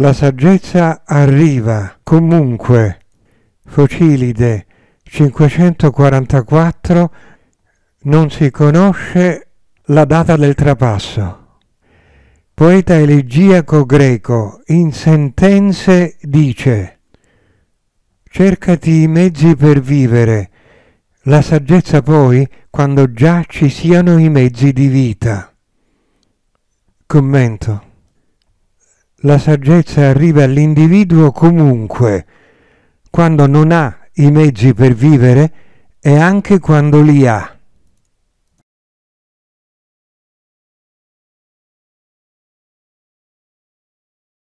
La saggezza arriva comunque. Focilide 544 non si conosce la data del trapasso. Poeta elegiaco greco in sentenze dice Cercati i mezzi per vivere, la saggezza poi quando già ci siano i mezzi di vita. Commento la saggezza arriva all'individuo comunque, quando non ha i mezzi per vivere e anche quando li ha.